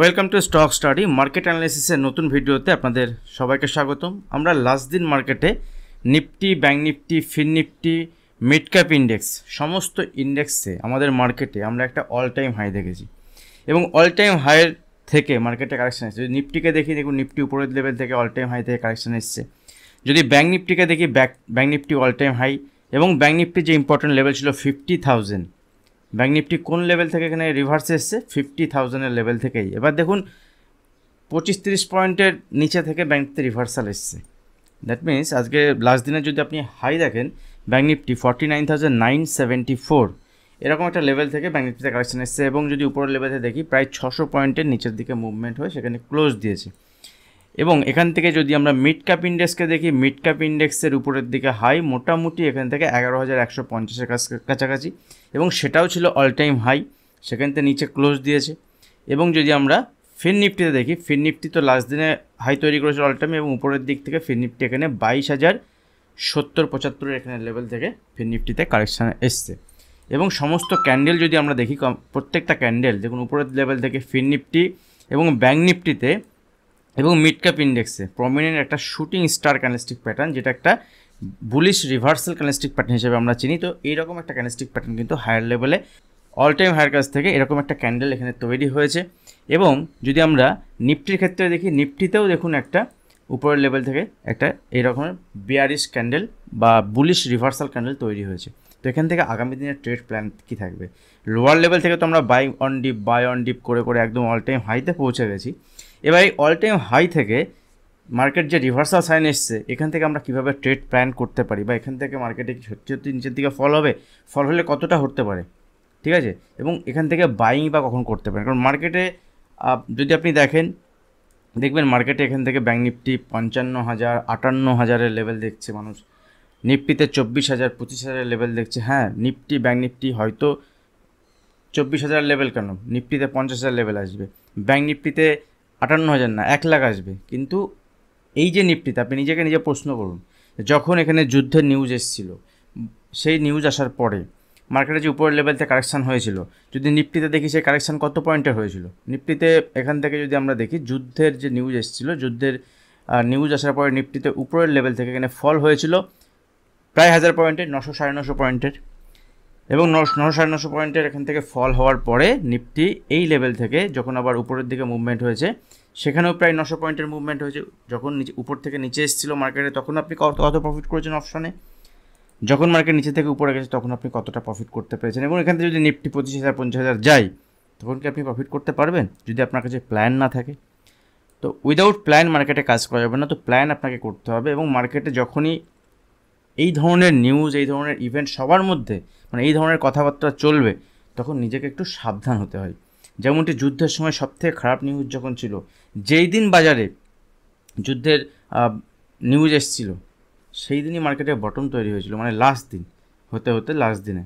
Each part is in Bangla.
welcome to stock study market অ্যানালাইসিসের নতুন ভিডিওতে আপনাদের সবাইকে স্বাগতম আমরা লাস্ট দিন মার্কেটে Nifty bank Nifty fin Nifty mid cap index সমস্ত ইন্ডেক্সে আমাদের মার্কেটে আমরা একটা অল টাইম হাই দেখেছি এবং অল টাইম হাইয়ের থেকে মার্কেটে কারেকশান এসেছে যদি নিফটিকে দেখি দেখুন নিফটি উপরের লেভেল থেকে অল টাইম হাই থেকে কারেকশান এসছে যদি ব্যাঙ্ক নিফটিকে দেখি back bank Nifty all time high এবং ব্যাঙ্ক নিফটি যে ইম্পর্ট্যান্ট লেভেল ছিল ফিফটি থাউজেন্ড ব্যাঙ্ক নিফটি কোন লেভেল থেকে এখানে রিভার্স এসছে ফিফটি থাউজেন্ডের লেভেল থেকেই এবার দেখুন পঁচিশ তিরিশ পয়েন্টের নিচে থেকে ব্যাঙ্ক নিফটি রিভার্সাল এসছে দ্যাট মিনস আজকে লাস্ট দিনে যদি আপনি হাই দেখেন bank Nifty forty nine thousand nine seventy four এরকম একটা লেভেল থেকে ব্যাঙ্ক নিফটিতে কালেকশন এসছে এবং যদি উপরের লেভেলে দেখি প্রায় ছশো পয়েন্টের নিচের দিকে মুভমেন্ট হয়ে সেখানে ক্লোজ দিয়েছে এবং এখান থেকে যদি আমরা মিড ক্যাপ ইন্ডেক্সকে দেখি মিড ক্যাপ ইন্ডেক্সের উপরের দিকে হাই মোটামুটি এখান থেকে এগারো হাজার একশো পঞ্চাশের কাছাকাছি এবং সেটাও ছিল অল টাইম হাই সেখান থেকে নিচে ক্লোজ দিয়েছে এবং যদি আমরা ফিন নিফটিতে দেখি ফিন নিফটি তো লাস্ট দিনে হাই তৈরি করেছে অল টাইম এবং উপরের দিক থেকে ফিন নিফটি এখানে বাইশ হাজার সত্তর পঁচাত্তরের এখানে লেভেল থেকে ফিন নিফটিতে কারেকশান এসছে এবং সমস্ত ক্যান্ডেল যদি আমরা দেখি প্রত্যেকটা ক্যান্ডেল দেখুন উপরের লেভেল থেকে ফিন নিফটি এবং ব্যাঙ্ক নিফটিতে এবং মিডক্যাপ ইন্ডেক্সে প্রমিনেন্ট একটা শুটিং স্টার ক্যানেস্টিক প্যাটার্ন যেটা একটা বুলিশ রিভার্সাল ক্যানেস্টিক প্যাটার্ন হিসেবে আমরা চিনি তো এইরকম একটা ক্যানেস্টিক প্যাটার্ন কিন্তু হায়ার লেভেলে অল টাইম হায়ার কাছ থেকে এরকম একটা ক্যান্ডেল এখানে তৈরি হয়েছে এবং যদি আমরা নিফটির ক্ষেত্রে দেখি নিফটিতেও দেখুন একটা উপরের লেভেল থেকে একটা এইরকমের বিয়ারিশ ক্যান্ডেল বা বুলিশ রিভার্সাল ক্যান্ডেল তৈরি হয়েছে তো এখান থেকে আগামী দিনের ট্রেড প্ল্যান কী থাকবে লোয়ার লেভেল থেকে তো আমরা buy on dip buy on dip করে করে একদম অল টাইম হাইতে পৌঁছে গেছি এবার এই অল টাইম হাই থেকে মার্কেট যে রিভার্সাল সাইন এসছে এখান থেকে আমরা কীভাবে ট্রেড প্ল্যান করতে পারি বা এখান থেকে মার্কেটে সত্যি নিচের দিকে ফল হবে ফল হলে কতটা হতে পারে ঠিক আছে এবং এখান থেকে বাইং বা কখন করতে পারেন কারণ মার্কেটে যদি আপনি দেখেন দেখবেন মার্কেটে এখান থেকে ব্যাঙ্ক নিফটি পঞ্চান্ন হাজার আটান্ন হাজারের লেভেল দেখছে মানুষ নিফটিতে চব্বিশ হাজার পঁচিশ হাজারের লেভেল দেখছে হ্যাঁ নিফটি ব্যাঙ্ক নিফটি হয়তো চব্বিশ হাজার লেভেল কেন নিফটিতে পঞ্চাশ হাজার লেভেল আসবে ব্যাঙ্ক নিফটিতে আটান্ন হাজার না এক লাখ আসবে কিন্তু এই যে নিফটিতে আপনি নিজেকে নিজে প্রশ্ন করুন যখন এখানে যুদ্ধের নিউজ এসেছিল সেই নিউজ আসার পরে মার্কেটে যে উপরের লেভেলতে কারেকশান হয়েছিল যদি নিফটিতে দেখি সেই কারেকশান কত পয়েন্টের হয়েছিল নিফটিতে এখান থেকে যদি আমরা দেখি যুদ্ধের যে নিউজ এসেছিল যুদ্ধের নিউজ আসার পরে নিফটিতে উপরের লেভেল থেকে এখানে ফল হয়েছিল প্রায় হাজার পয়েন্টের নশো সাড়ে নশো পয়েন্টের এবং নশো সাড়ে নশো পয়েন্টের এখান থেকে ফল হওয়ার পরে নিফটি এই লেভেল থেকে যখন আবার উপরের দিকে মুভমেন্ট হয়েছে সেখানেও প্রায় নশো পয়েন্টের মুভমেন্ট হয়েছে যখন নিচে উপর থেকে নিচে এসেছিল মার্কেটে তখন আপনি কত কত প্রফিট করেছেন অপশনে যখন মার্কেট নিচে থেকে উপরে গেছে তখন আপনি কতটা প্রফিট করতে পেরেছেন এবং এখান থেকে যদি নিফটি পঁচিশ হাজার পঞ্চাশ হাজার যায় তখন কি আপনি প্রফিট করতে পারবেন যদি আপনার কাছে প্ল্যান না থাকে তো উইদাউট প্ল্যান মার্কেটে কাজ করা যাবে না তো প্ল্যান আপনাকে করতে হবে এবং মার্কেটে যখনই এই ধরনের নিউজ এই ধরনের ইভেন্ট সবার মধ্যে মানে এই ধরনের কথাবার্তা চলবে তখন নিজেকে একটু সাবধান হতে হয় যেমনটি যুদ্ধের সময় সবথেকে খারাপ নিউজ যখন ছিল যেই দিন বাজারে যুদ্ধের নিউজ এসছিল সেই দিনই মার্কেটে বটম তৈরি হয়েছিল মানে লাস্ট দিন হতে হতে লাস্ট দিনে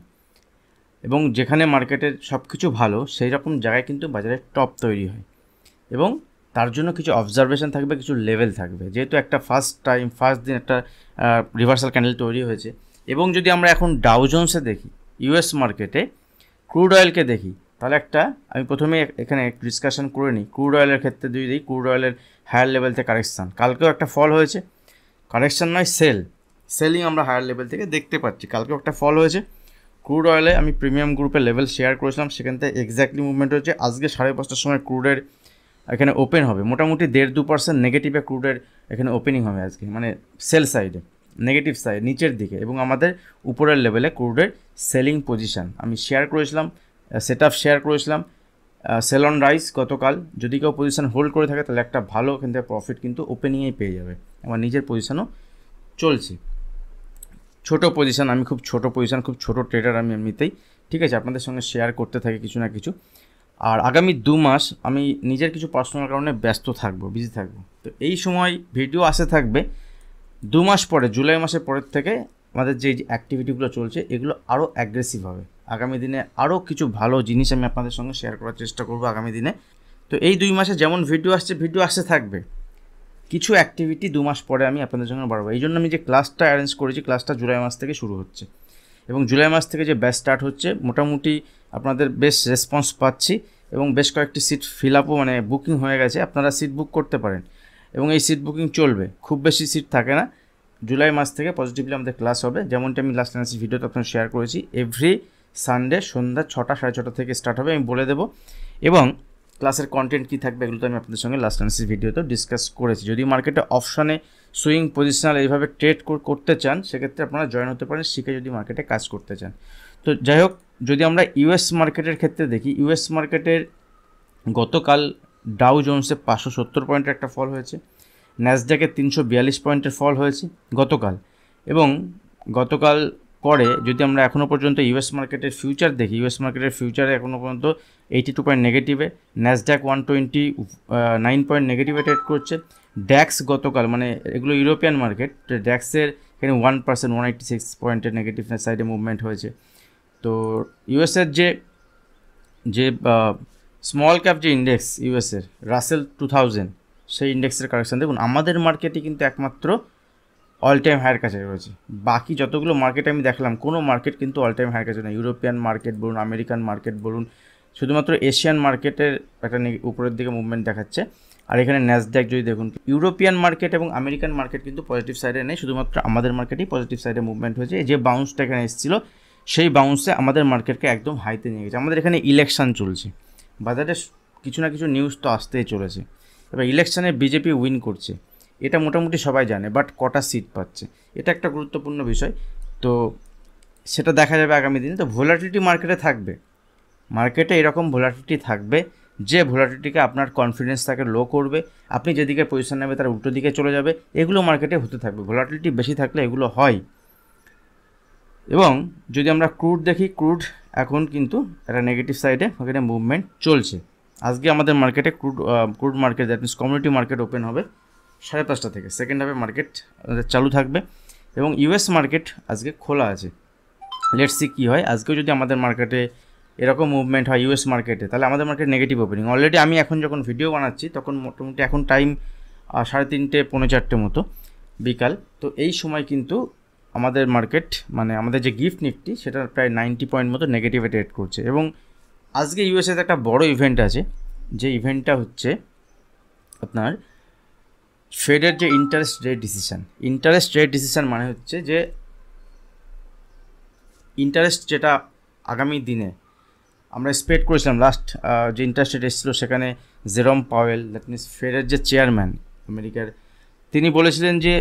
এবং যেখানে মার্কেটের সব কিছু ভালো সেই রকম জায়গায় কিন্তু বাজারে টপ তৈরি হয় এবং তার জন্য কিছু অবজারভেশন থাকবে কিছু লেভেল থাকবে যেহেতু একটা ফার্স্ট টাইম ফার্স্ট দিন একটা রিভার্সাল ক্যান্ডেল তৈরি হয়েছে এবং যদি আমরা এখন ডাউজন্সে দেখি ইউএস মার্কেটে ক্রুড অয়েলকে দেখি তাহলে একটা আমি প্রথমে এখানে ডিসকাশন করে নিই ক্রুড অয়েলের ক্ষেত্রে দুই দিই ক্রুড অয়েলের হায়ার লেভেলতে কারেকশান কালকেও একটা ফল হয়েছে কারেকশান নয় সেল সেলিং আমরা হায়ার লেভেল থেকে দেখতে পাচ্ছি কালকেও একটা ফল হয়েছে ক্রুড অয়েলে আমি প্রিমিয়াম গ্রুপের লেভেল শেয়ার করেছিলাম সেখান থেকে এক্স্যাক্টলি মুভমেন্ট হয়েছে আজকে সাড়ে পাঁচটার সময় ক্রুডের এখানে ওপেন হবে মোটামুটি দেড় দু পার্সেন্ট নেগেটিভে ক্রুডের এখানে ওপেনিং হবে আজকে মানে সেল সাইডে নেগেটিভ সাইড নিচের দিকে এবং আমাদের উপরের লেভেলে ক্রুডের সেলিং পজিশান আমি শেয়ার করেছিলাম সেট আপ শেয়ার করেছিলাম সেলন রাইস গতকাল যদি কেউ পজিশান হোল্ড করে থাকে তাহলে একটা ভালো কিন্তু থেকে প্রফিট কিন্তু ওপেনিংয়েই পেয়ে যাবে আমার নিজের পজিশানও চলছে ছোট পজিশান আমি খুব ছোট পজিশান খুব ছোট ট্রেডার আমি এমনিতেই ঠিক আছে আপনাদের সঙ্গে শেয়ার করতে থাকি কিছু না কিছু আর আগামী দু মাস আমি নিজের কিছু পার্সোনাল কারণে ব্যস্ত থাকব বিজি থাকব তো এই সময় ভিডিও আসে থাকবে দু মাস পরে জুলাই মাসের পরের থেকে আমাদের যে অ্যাক্টিভিটিগুলো চলছে এগুলো আরও অ্যাগ্রেসিভ হবে আগামী দিনে আরও কিছু ভালো জিনিস আমি আপনাদের সঙ্গে শেয়ার করার চেষ্টা করব আগামী দিনে তো এই দুই মাসে যেমন ভিডিও আসছে ভিডিও আসতে থাকবে কিছু অ্যাক্টিভিটি দু মাস পরে আমি আপনাদের জন্য বাড়াবো এই জন্য আমি যে ক্লাসটা অ্যারেঞ্জ করেছি ক্লাসটা জুলাই মাস থেকে শুরু হচ্ছে এবং জুলাই মাস থেকে যে ব্যাচ স্টার্ট হচ্ছে মোটামুটি আপনাদের বেশ রেসপন্স পাচ্ছি এবং বেশ কয়েকটি সিট ফিল আপও মানে বুকিং হয়ে গেছে আপনারা সিট বুক করতে পারেন এবং এই সিট বুকিং চলবে খুব বেশি সিট থাকে না জুলাই মাস থেকে পজিটিভলি আমাদের ক্লাস হবে যেমনটি আমি লাস্ট নাসি ভিডিওতে আপনার শেয়ার করেছি এভরি সানডে সন্ধ্যা ছটা সাড়ে ছটা থেকে স্টার্ট হবে আমি বলে দেবো এবং ক্লাসের কন্টেন্ট কী থাকবে এগুলো তো আমি আপনাদের সঙ্গে লাস্ট নাসি ভিডিওতেও ডিসকাস করেছি যদি মার্কেটে অপশানে সুইং পজিশনাল এইভাবে ট্রেড করতে চান সেক্ষেত্রে আপনারা জয়েন হতে পারেন শিখে যদি মার্কেটে কাজ করতে চান তো যাই হোক যদি আমরা ইউএস মার্কেটের ক্ষেত্রে দেখি ইউএস মার্কেটের গতকাল ডাউ জোনসে পাঁচশো সত্তর পয়েন্টের একটা ফল হয়েছে ন্যাসডাকে তিনশো বিয়াল্লিশ পয়েন্টের ফল হয়েছে গতকাল এবং গতকাল পরে যদি আমরা এখনও পর্যন্ত ইউএস মার্কেটের ফিউচার দেখি ইউএস মার্কেটের ফিউচারে এখনও পর্যন্ত এইটি টু পয়েন্ট নেগেটিভে Nasdaq one twenty nine point নেগেটিভে ট্রেড করছে ড্যাক্স গতকাল মানে এগুলো ইউরোপিয়ান মার্কেট ড্যাক্সের এখানে one percent one eighty six পয়েন্টের নেগেটিভ সাইডে মুভমেন্ট হয়েছে তো ইউএসের যে যে স্মল ক্যাপ যে ইন্ডেক্স ইউএসের রাসেল টু থাউজেন্ড সেই ইন্ডেক্সের কারেকশান দেখুন আমাদের মার্কেটে কিন্তু একমাত্র অল টাইম হায়ার কাছে রয়েছে বাকি যতগুলো মার্কেট আমি দেখলাম কোনো মার্কেট কিন্তু অল টাইম হায়ার কাছে না ইউরোপিয়ান মার্কেট বলুন আমেরিকান মার্কেট বলুন শুধুমাত্র এশিয়ান মার্কেটের একটা উপরের দিকে মুভমেন্ট দেখাচ্ছে আর এখানে ন্যাসড্যাক যদি দেখুন ইউরোপিয়ান মার্কেট এবং আমেরিকান মার্কেট কিন্তু পজিটিভ সাইডে নেই শুধুমাত্র আমাদের মার্কেটেই পজিটিভ সাইডে মুভমেন্ট হয়েছে যে বাউন্সটা এখানে এসেছিলো সেই বাউন্সে আমাদের মার্কেটকে একদম হাইতে নিয়ে গেছে আমাদের এখানে ইলেকশান চলছে বাজারে কিছু না কিছু নিউজ তো আসতেই চলেছে এবার ইলেকশানে বিজেপি উইন করছে এটা মোটামুটি সবাই জানে বাট কটা সিট পাচ্ছে এটা একটা গুরুত্বপূর্ণ বিষয় তো সেটা দেখা যাবে আগামী দিনে তো ভোলাটিটি মার্কেটে থাকবে মার্কেটে এরকম ভোলাটিটি থাকবে যে ভোলাটিটিকে আপনার কনফিডেন্স তাকে লো করবে আপনি যেদিকে পজিশন নেবে তার উল্টো দিকে চলে যাবে এগুলো মার্কেটে হতে থাকবে ভোলাটিলিটি বেশি থাকলে এগুলো হয় এবং যদি আমরা ক্রুড দেখি ক্রুড এখন কিন্তু একটা নেগেটিভ সাইডে মার্কেটে মুভমেন্ট চলছে আজকে আমাদের মার্কেটে crude crude market that means community market open হবে সাড়ে পাঁচটা থেকে সেকেন্ড হাফে মার্কেট চালু থাকবে এবং ইউএস মার্কেট আজকে খোলা আছে লেট সি কী হয় আজকেও যদি আমাদের মার্কেটে এরকম মুভমেন্ট হয় ইউএস মার্কেটে তাহলে আমাদের মার্কেট নেগেটিভ ওপেনিং অলরেডি আমি এখন যখন ভিডিও বানাচ্ছি তখন মোটামুটি এখন টাইম সাড়ে তিনটে পৌনে চারটে মতো বিকাল তো এই সময় কিন্তু আমাদের মার্কেট মানে আমাদের যে গিফট নিফটি সেটা প্রায় নাইনটি পয়েন্ট মতো নেগেটিভে ট্রেড করছে এবং আজকে ইউএসএতে একটা বড় ইভেন্ট আছে যে ইভেন্টটা হচ্ছে আপনার ফেডের যে interest rate decision interest rate decision মানে হচ্ছে যে ইন্টারেস্ট যেটা আগামী দিনে আমরা স্পেড করেছিলাম লাস্ট যে ইন্টারেস্ট রেট এসেছিলো সেখানে জেরম পাওয়েল দ্যাট মিনস ফেডের যে চেয়ারম্যান আমেরিকার তিনি বলেছিলেন যে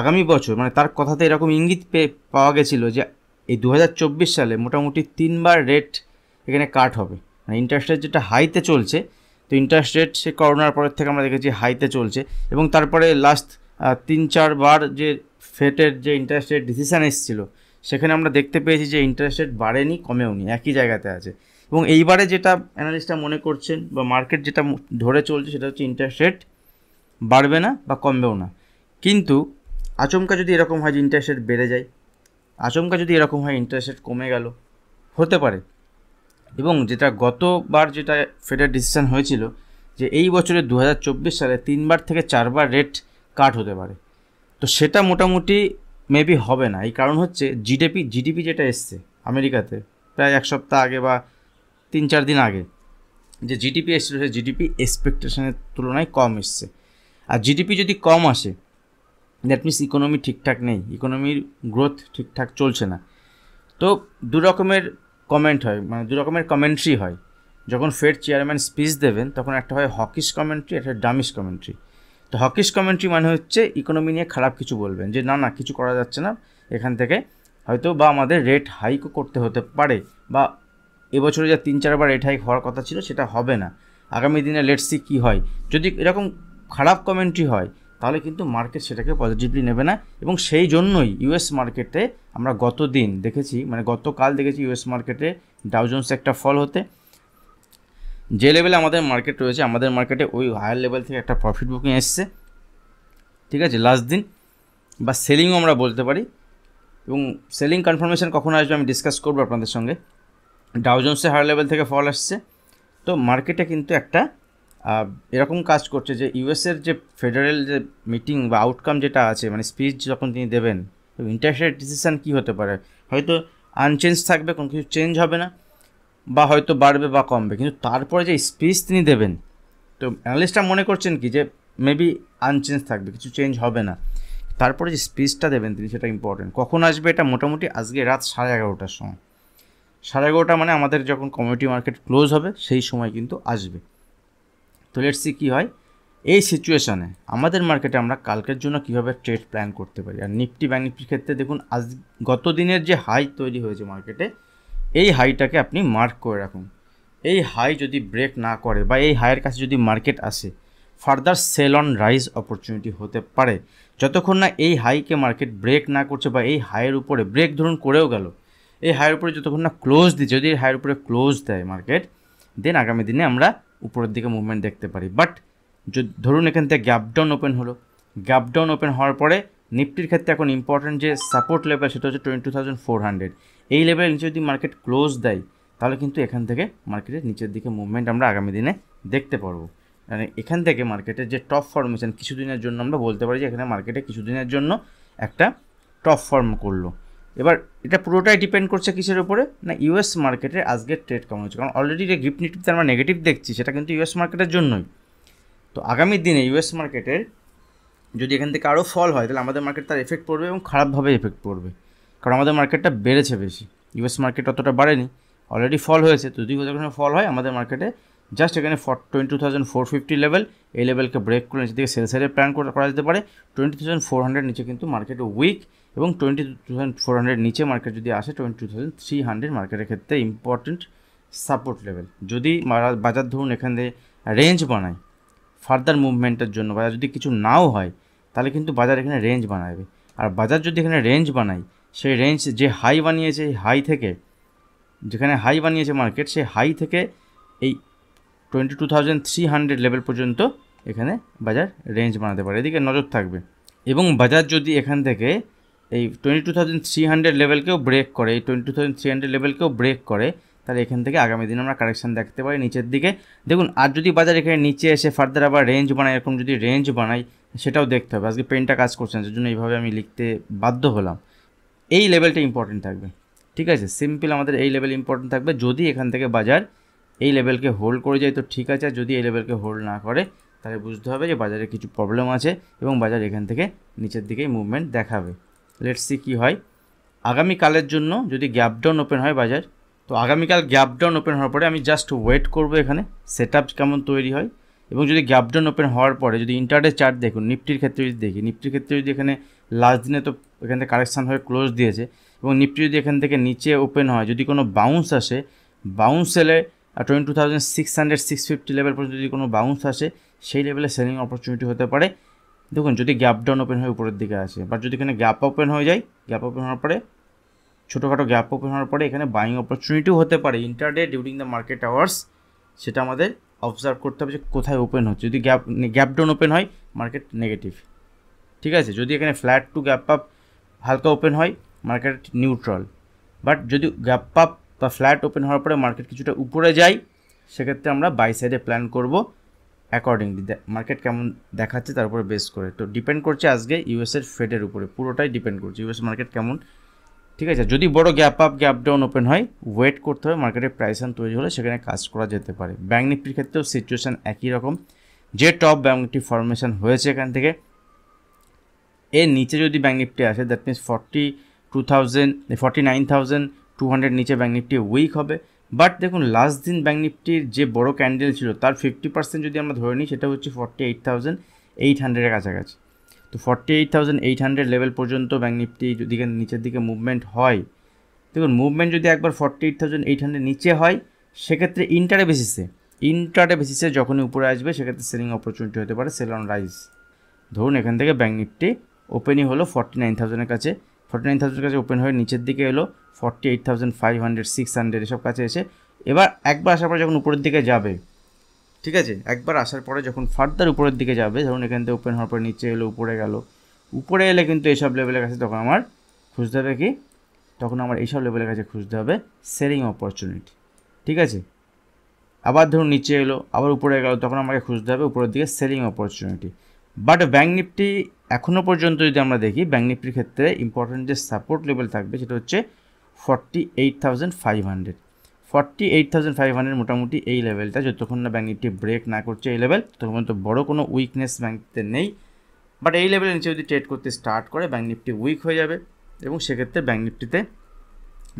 আগামী বছর মানে তার কথাতে এরকম ইঙ্গিত পেয়ে পাওয়া গেছিলো যে এই দু সালে মোটামুটি তিনবার রেট এখানে কাট হবে মানে ইন্টারেস্ট রেট যেটা হাইতে চলছে তো ইন্টারেস্ট রেট সে করোনার পরের থেকে আমরা দেখেছি হাইতে চলছে এবং তারপরে লাস্ট তিন চারবার যে ফেটের যে ইন্টারেস্ট রেট ডিসিশান এসেছিলো সেখানে আমরা দেখতে পেয়েছি যে ইন্টারেস্ট রেট বাড়েনি কমেওনি একই জায়গাতে আছে এবং এইবারে যেটা অ্যানালিস্টরা মনে করছেন বা মার্কেট যেটা ধরে চলছে সেটা হচ্ছে ইন্টারেস্ট রেট বাড়বে না বা কমবেও না কিন্তু আচমকা যদি এরকম হয় যে ইন্টারেস্ট রেট বেড়ে যায় আচমকা যদি এরকম হয় ইন্টারেস্ট রেট কমে গেল হতে পারে এবং যেটা গতবার যেটা ফেডের ডিসিশান হয়েছিল যে এই বছরে দু সালে তিনবার থেকে চারবার রেট কাট হতে পারে তো সেটা মোটামুটি মেবি হবে না এই কারণ হচ্ছে জিডিপি জিডিপি যেটা এসছে আমেরিকাতে প্রায় এক সপ্তাহ আগে বা তিন চার দিন আগে যে জিডিপি এসেছিল সে জিডিপি এক্সপেকটেশনের তুলনায় কম এসছে আর জিডিপি যদি কম আসে দ্যাট মিনস ইকোনমি ঠিকঠাক নেই ইকোনমির গ্রোথ ঠিকঠাক চলছে না তো দু রকমের কমেন্ট হয় মানে দু রকমের কমেন্ট্রি হয় যখন ফেড চেয়ারম্যান স্পিচ দেবেন তখন একটা হয় হকিস কমেন্ট্রি একটা ডামিস কমেন্ট্রি তো হকিস কমেন্ট্রি মানে হচ্ছে ইকোনমি নিয়ে খারাপ কিছু বলবেন যে না না কিছু করা যাচ্ছে না এখান থেকে হয়তো বা আমাদের রেট হাইকও করতে হতে পারে বা এবছরে যা তিন চারবার রেট হাইক হওয়ার কথা ছিল সেটা হবে না আগামী দিনে লেটসি কি হয় যদি এরকম খারাপ কমেন্ট্রি হয় তাহলে কিন্তু মার্কেট সেটাকে পজিটিভলি নেবে না এবং সেই জন্যই ইউএস মার্কেটে আমরা গত দিন দেখেছি মানে গতকাল দেখেছি ইউএস মার্কেটে ডাউজন্স একটা ফল হতে যে লেভেলে আমাদের মার্কেট রয়েছে আমাদের মার্কেটে ওই হায়ার লেভেল থেকে একটা প্রফিট বুকিং এসছে ঠিক আছে লাস্ট দিন বা সেলিংও আমরা বলতে পারি এবং সেলিং কনফার্মেশন কখন আসবে আমি ডিসকাস করবো আপনাদের সঙ্গে ডাউজন্সে হায়ার লেভেল থেকে ফল আসছে তো মার্কেটে কিন্তু একটা এরকম কাজ করছে যে ইউএসের যে ফেডারেল যে মিটিং বা আউটকাম যেটা আছে মানে স্পিচ যখন তিনি দেবেন তো ইন্টারস্টেট ডিসিশান কী হতে পারে হয়তো আনচেঞ্জ থাকবে কোনো কিছু চেঞ্জ হবে না বা হয়তো বাড়বে বা কমবে কিন্তু তারপরে যে স্পিচ তিনি দেবেন তো অ্যানালিস্টরা মনে করছেন কি যে মেবি আনচেঞ্জ থাকবে কিছু চেঞ্জ হবে না তারপরে যে স্পিচটা দেবেন তিনি সেটা ইম্পর্টেন্ট কখন আসবে এটা মোটামুটি আজকে রাত সাড়ে এগারোটার সময় সাড়ে এগারোটা মানে আমাদের যখন কমিউনিটি মার্কেট ক্লোজ হবে সেই সময় কিন্তু আসবে তো লেটস সি কী হয় এই সিচুয়েশানে আমাদের মার্কেটে আমরা কালকের জন্য কিভাবে ট্রেড প্ল্যান করতে পারি আর নিফটি ব্যাঙ্ক নিফটির ক্ষেত্রে দেখুন আজ গত দিনের যে হাই তৈরি হয়েছে মার্কেটে এই হাইটাকে আপনি মার্ক করে রাখুন এই হাই যদি ব্রেক না করে বা এই হাইয়ের কাছে যদি মার্কেট আসে further sell on rise opportunity হতে পারে যতক্ষণ না এই হাইকে মার্কেট ব্রেক না করছে বা এই হাইয়ের উপরে ব্রেক ধরুন করেও গেল এই হাইয়ের উপরে যতক্ষণ না ক্লোজ দিচ্ছে যদি এই হাইয়ের উপরে ক্লোজ দেয় মার্কেট দেন আগামী দিনে আমরা উপরের দিকে মুভমেন্ট দেখতে পারি বাট ধরুন এখান থেকে গ্যাপডাউন ওপেন হলো গ্যাপডাউন ওপেন হওয়ার পরে নিফটির ক্ষেত্রে এখন ইম্পর্ট্যান্ট যে সাপোর্ট লেভেল সেটা হচ্ছে টোয়েন্টি থাউজেন্ড ফোর হান্ড্রেড এই লেভেলের নিচে যদি মার্কেট ক্লোজ দেয় তাহলে কিন্তু এখান থেকে মার্কেটের নিচের দিকে মুভমেন্ট আমরা আগামী দিনে দেখতে পারবো মানে এখান থেকে মার্কেটের যে টপ ফর্মেশন কিছুদিনের জন্য আমরা বলতে পারি যে এখানে মার্কেটে কিছুদিনের জন্য একটা টপ ফর্ম করলো এবার এটা পুরোটাই ডিপেন্ড করছে কিসের উপরে না ইউএস মার্কেটে আজকে ট্রেড কেমন হচ্ছে কারণ অলরেডি যে গ্রিপ নিফটিতে আমরা নেগেটিভ দেখছি সেটা কিন্তু ইউএস মার্কেটের জন্যই তো আগামী দিনে ইউএস মার্কেটের যদি এখান থেকে আরও ফল হয় তাহলে আমাদের মার্কেট তার এফেক্ট পড়বে এবং খারাপভাবে এফেক্ট পড়বে কারণ আমাদের মার্কেটটা বেড়েছে বেশি ইউএস মার্কেট অতটা বাড়েনি অলরেডি ফল হয়েছে তো দুই হাজার ফল হয় আমাদের মার্কেটে জাস্ট এখানে for twenty thousand four fifty level এই লেভেলকে ব্রেক করে নিচে দিকে সেল প্ল্যান করা যেতে পারে টোয়েন্টি থাউজেন্ড ফোর হান্ড্রেড নিচে কিন্তু মার্কেট উইক এবং twenty two thousand four hundred নিচে মার্কেট যদি আসে twenty two thousand three hundred মার্কেটের ক্ষেত্রে ইম্পর্টেন্ট সাপোর্ট লেভেল যদি বাজার ধরুন এখান থেকে রেঞ্জ বানায় ফার্দার মুভমেন্টের জন্য বাজার যদি কিছু নাও হয় তাহলে কিন্তু বাজার এখানে রেঞ্জ বানাবে আর বাজার যদি এখানে রেঞ্জ বানায় সেই রেঞ্জ যে হাই বানিয়েছে হাই থেকে যেখানে হাই বানিয়েছে মার্কেট সেই হাই থেকে এই twenty two thousand three hundred level পর্যন্ত এখানে বাজার রেঞ্জ বানাতে পারে এদিকে নজর থাকবে এবং বাজার যদি এখান থেকে এই twenty two thousand three hundred লেভেলকেও ব্রেক করে এই twenty two thousand three hundred লেভেলকেও ব্রেক করে তাহলে এখান থেকে আগামী দিন আমরা কারেকশান দেখতে পারি নিচের দিকে দেখুন আর যদি বাজার এখানে নিচে এসে ফার্দার আবার রেঞ্জ বানায় এরকম যদি রেঞ্জ বানাই সেটাও দেখতে হবে আজকে পেনটা কাজ করছে না জন্য এইভাবে আমি লিখতে বাধ্য হলাম এই লেভেলটা ইম্পর্টেন্ট থাকবে ঠিক আছে সিম্পল আমাদের এই লেভেল ইম্পর্টেন্ট থাকবে যদি এখান থেকে বাজার এই লেভেলকে হোল্ড করে যায় তো ঠিক আছে যদি এই লেভেলকে হোল্ড না করে তাহলে বুঝতে হবে যে বাজারে কিছু প্রবলেম আছে এবং বাজার এখান থেকে নিচের দিকেই মুভমেন্ট দেখাবে সি কী হয় আগামীকালের জন্য যদি গ্যাপ ডাউন ওপেন হয় বাজার তো আগামীকাল গ্যাপ ডাউন ওপেন হওয়ার পরে আমি জাস্ট ওয়েট করব এখানে সেট কেমন তৈরি হয় এবং যদি গ্যাপ ডাউন ওপেন হওয়ার পরে যদি ইন্টারডে চার্ট দেখুন নিফটির ক্ষেত্রে যদি দেখি নিফটির ক্ষেত্রে যদি এখানে লাস্ট দিনে তো এখান থেকে কারেকশান হয়ে ক্লোজ দিয়েছে এবং নিফটি যদি এখান থেকে নিচে ওপেন হয় যদি কোনো বাউন্স আসে বাউন্স এলে twenty two thousand six hundred six fifty level পর্যন্ত যদি কোনো বাউন্স আসে সেই লেভেলে সেলিং অপরচুনিটি হতে পারে দেখুন যদি গ্যাপ ডাউন ওপেন হয় উপরের দিকে আসে বাট যদি এখানে গ্যাপ ওপেন হয়ে যায় গ্যাপ ওপেন হওয়ার পরে ছোটোখাটো গ্যাপ ওপেন হওয়ার পরে এখানে বাইং অপরচুনিটিও হতে পারে intraday during the market hours সেটা আমাদের অবজার্ভ করতে হবে যে কোথায় ওপেন হচ্ছে যদি গ্যাপ গ্যাপ ডাউন ওপেন হয় মার্কেট নেগেটিভ ঠিক আছে যদি এখানে ফ্ল্যাট টু গ্যাপ আপ হালকা ওপেন হয় মার্কেট নিউট্রাল বাট যদি গ্যাপ আপ বা ফ্ল্যাট ওপেন হওয়ার পরে মার্কেট কিছুটা উপরে যায় সেক্ষেত্রে আমরা বাই সাইডে প্ল্যান করব অ্যাকর্ডিংলি মার্কেট কেমন দেখাচ্ছে তার উপরে বেস করে তো ডিপেন্ড করছে আজকে ইউএসের ফেডের উপরে পুরোটাই ডিপেন্ড করছে ইউএস মার্কেট কেমন ঠিক আছে যদি বড় gap up gap down open হয় ওয়েট করতে হবে মার্কেটের প্রাইসান তৈরি হলে সেখানে কাজ করা যেতে পারে ব্যাঙ্ক নিফটির ক্ষেত্রেও সিচুয়েশান একই রকম যে টপ ব্যাঙ্ক নিফটি ফরমেশান হয়েছে এখান থেকে এর নিচে যদি ব্যাঙ্ক নিফটি আসে that means forty two thousand forty nine thousand two hundred নিচে ব্যাঙ্ক নিফটি উইক হবে বাট দেখুন লাস্ট দিন ব্যাঙ্ক নিফটির যে বড় ক্যান্ডেল ছিল তার ফিফটি পার্সেন্ট যদি আমরা ধরে নিই সেটা হচ্ছে ফর্টি এইট থাউজেন্ড এইট হান্ড্রেডের কাছাকাছি তো forty eight thousand eight hundred level পর্যন্ত ব্যাঙ্ক নিফটি যদি নিচের দিকে মুভমেন্ট হয় দেখুন মুভমেন্ট যদি একবার forty eight thousand eight hundred নিচে হয় সেক্ষেত্রে ইন্টারে বেসিসে ইন্টারে বেসিসে যখনই উপরে আসবে সেক্ষেত্রে সেলিং অপরচুনিটি হতে পারে সেল অন রাইজ ধরুন এখান থেকে ব্যাঙ্ক নিফটি ওপেনই হলো ফর্টি নাইন থাউজেন্ডের কাছে ফর্টি নাইন থাউজেন্ড কাছে ওপেন হয়ে নিচের দিকে এলো forty eight thousand five hundred six hundred এসব কাছে এসে এবার একবার আসার পরে যখন উপরের দিকে যাবে ঠিক আছে একবার আসার পরে যখন ফার্দার উপরের দিকে যাবে ধরুন এখান থেকে ওপেন হওয়ার পরে নিচে এলো উপরে গেল উপরে এলে কিন্তু এইসব লেভেলের কাছে তখন আমার খুঁজতে হবে কি তখন আমার এইসব লেভেলের কাছে খুঁজতে হবে সেলিং অপরচুনিটি ঠিক আছে আবার ধরুন নিচে এলো আবার উপরে গেলো তখন আমাকে খুঁজতে হবে উপরের দিকে selling opportunity but bank Nifty এখনও পর্যন্ত যদি আমরা দেখি ব্যাঙ্ক নিফটির ক্ষেত্রে ইম্পর্টেন্ট যে সাপোর্ট লেভেল থাকবে সেটা হচ্ছে forty eight thousand five hundred forty eight thousand five hundred মোটামুটি এই লেভেলটা যতক্ষণ না ব্যাঙ্ক নিফটি ব্রেক না করছে এই লেভেল ততক্ষণ তো বড়ো কোনো উইকনেস ব্যাঙ্কতে নেই বাট এই লেভেলের নিচে যদি ট্রেড করতে স্টার্ট করে ব্যাঙ্ক নিফটি উইক হয়ে যাবে এবং সেক্ষেত্রে ব্যাঙ্ক নিফটিতে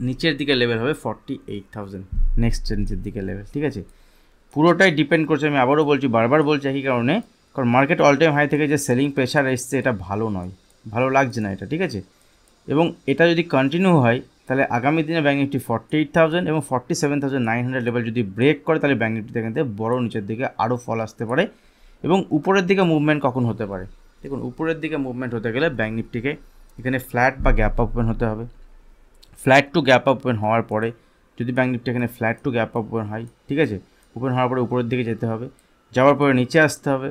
নিচের দিকে লেভেল হবে ফর্টি এইট থাউজেন্ড নেক্সট নিচের দিকে লেভেল ঠিক আছে পুরোটাই ডিপেন্ড করছে আমি আবারও বলছি বারবার বলছি একই কারণে কারণ মার্কেট অল টাইম হাই থেকে যে সেলিং প্রেশার এসছে এটা ভালো নয় ভালো লাগছে না এটা ঠিক আছে এবং এটা যদি কন্টিনিউ হয় তাহলে আগামী দিনে bank Nifty forty eight thousand এবং forty seven thousand nine hundred level যদি ব্রেক করে তাহলে ব্যাঙ্ক নিফটি এখান থেকে বড়ো নিচের দিকে আরও ফল আসতে পারে এবং উপরের দিকে মুভমেন্ট কখন হতে পারে দেখুন উপরের দিকে মুভমেন্ট হতে গেলে ব্যাঙ্ক নিফটিকে এখানে ফ্ল্যাট বা গ্যাপ আপ ওপেন হতে হবে flat to gap up open হওয়ার পরে যদি ব্যাঙ্ক নিফটি এখানে flat to gap up open হয় ঠিক আছে ওপেন হওয়ার পরে উপরের দিকে যেতে হবে যাওয়ার পরে নিচে আসতে হবে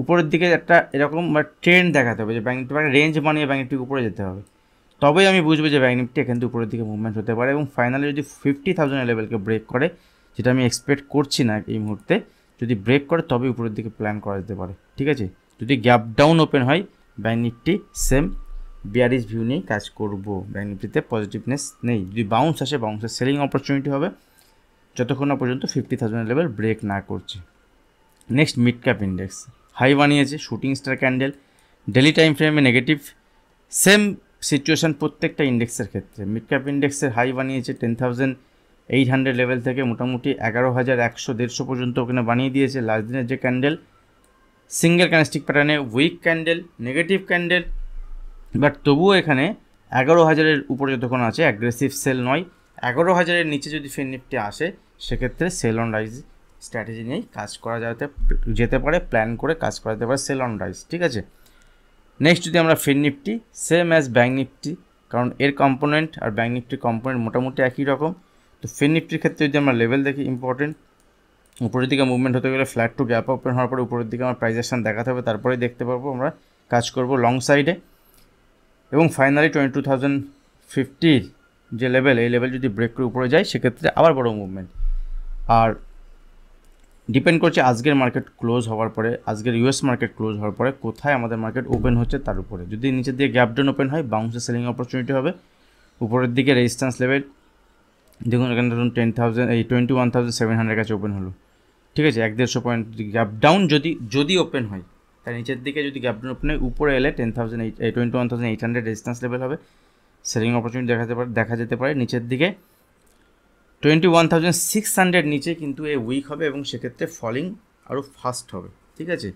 উপরের দিকে একটা এরকম ট্রেন্ড মানে দেখাতে হবে যে ব্যাঙ্ক নিফটি রেঞ্জ বানিয়ে ব্যাংক নিফটিকে উপরে যেতে হবে তবেই আমি বুঝবো যে ব্যাঙ্ক নিফটি এখান থেকে উপরের দিকে মুভমেন্ট হতে পারে এবং ফাইনালি যদি ফিফটি থাউজেন্ড লেভেলকে ব্রেক করে যেটা আমি এক্সপেক্ট করছি না এই মুহূর্তে যদি ব্রেক করে তবে উপরের দিকে প্ল্যান করা যেতে পারে ঠিক আছে যদি গ্যাপ ডাউন ওপেন হয় bank Nifty same bearish view নিয়ে কাজ করব ব্যাঙ্ক নিফটিতে পজিটিভনেস নেই যদি বাউন্স আসে বাউন্সের সেলিং অপরচুনিটি হবে যতক্ষণ না পর্যন্ত ফিফটি থাউজেন্ড লেভেল ব্রেক না করছে next mid cap index high বানিয়েছে shooting star candle daily time ফ্রেমে নেগেটিভ সেম সিচুয়েশান প্রত্যেকটা ইন্ডেক্সের ক্ষেত্রে মিড ক্যাপ ইন্ডেক্সের হাই বানিয়েছে ten thousand eight hundred level থেকে মোটামুটি এগারো হাজার একশো দেড়শো পর্যন্ত ওখানে বানিয়ে দিয়েছে লাস্ট দিনের যে ক্যান্ডেল সিঙ্গেল ক্যান্ডেস্টিক প্যাটার্নে weak candle negative candle but তবুও এখানে এগারো হাজারের উপরে যতক্ষণ আছে অ্যাগ্রেসিভ সেল নয় এগারো হাজারের নিচে যদি ফেন নিফটি আসে সেক্ষেত্রে সেল অন রাইজ স্ট্র্যাটেজি নিয়েই কাজ করা যাতে যেতে পারে প্ল্যান করে কাজ করা যেতে পারে সেল অন রাইস ঠিক আছে নেক্সট যদি আমরা fin Nifty same as bank Nifty কারণ এর কম্পোনেন্ট আর ব্যাঙ্ক নিফটির কম্পোনেন্ট মোটামুটি একই রকম তো ফিন নিফটির ক্ষেত্রে যদি আমরা লেভেল দেখি ইম্পর্টেন্ট উপরের দিকে মুভমেন্ট হতে গেলে ফ্ল্যাট টু গ্যাপ ওপেন হওয়ার পরে উপরের দিকে আমার প্রাইজেশন দেখাতে হবে তারপরেই দেখতে পারবো আমরা কাজ করব লং সাইডে এবং ফাইনালি টোয়েন্টি টু থাউজেন্ড ফিফটির যে লেভেল এই লেভেল যদি ব্রেক করে উপরে যায় সেক্ষেত্রে আবার বড় মুভমেন্ট আর ডিপেন্ড করছে আজকের মার্কেট ক্লোজ হওয়ার পরে আজকের ইউএস মার্কেট ক্লোজ হওয়ার পরে কোথায় আমাদের মার্কেট ওপেন হচ্ছে তার উপরে যদি নিচের দিকে গ্যাপ ডাউন ওপেন হয় বাউন্সে সেলিং অপরচুনিটি হবে উপরের দিকে রেজিস্ট্যান্স লেভেল দেখুন এখানে ধরুন টেন থাউজেন্ড এই twenty one thousand seven hundred কাছে ওপেন হলো ঠিক আছে এক দেড়শো পয়েন্ট গ্যাপ ডাউন যদি যদি ওপেন হয় তার নিচের দিকে যদি গ্যাপ ডাউন ওপেন হয় উপরে এলে ten thousand eight twenty one thousand eight hundred resistance level হবে সেলিং অপরচুনিটি দেখাতে পারে দেখা যেতে পারে নিচের দিকে twenty one thousand six hundred নিচে কিন্তু এ উইক হবে এবং সেক্ষেত্রে ফলিং আরও ফাস্ট হবে ঠিক আছে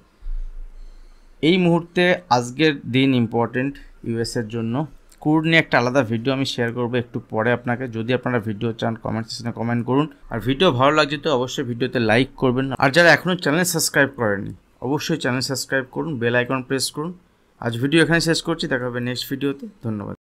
এই মুহূর্তে আজকের দিন ইম্পর্টেন্ট ইউএসের জন্য ক্রুড নিয়ে একটা আলাদা ভিডিও আমি শেয়ার করব একটু পরে আপনাকে যদি আপনারা ভিডিও চান কমেন্ট সেকশনে কমেন্ট করুন আর ভিডিও ভালো লাগছে তো অবশ্যই ভিডিওতে লাইক করবেন আর যারা এখনও চ্যানেল সাবস্ক্রাইব করেনি অবশ্যই চ্যানেল সাবস্ক্রাইব করুন বেল আইকন প্রেস করুন আজ ভিডিও এখানে শেষ করছি দেখা হবে নেক্সট ভিডিওতে ধন্যবাদ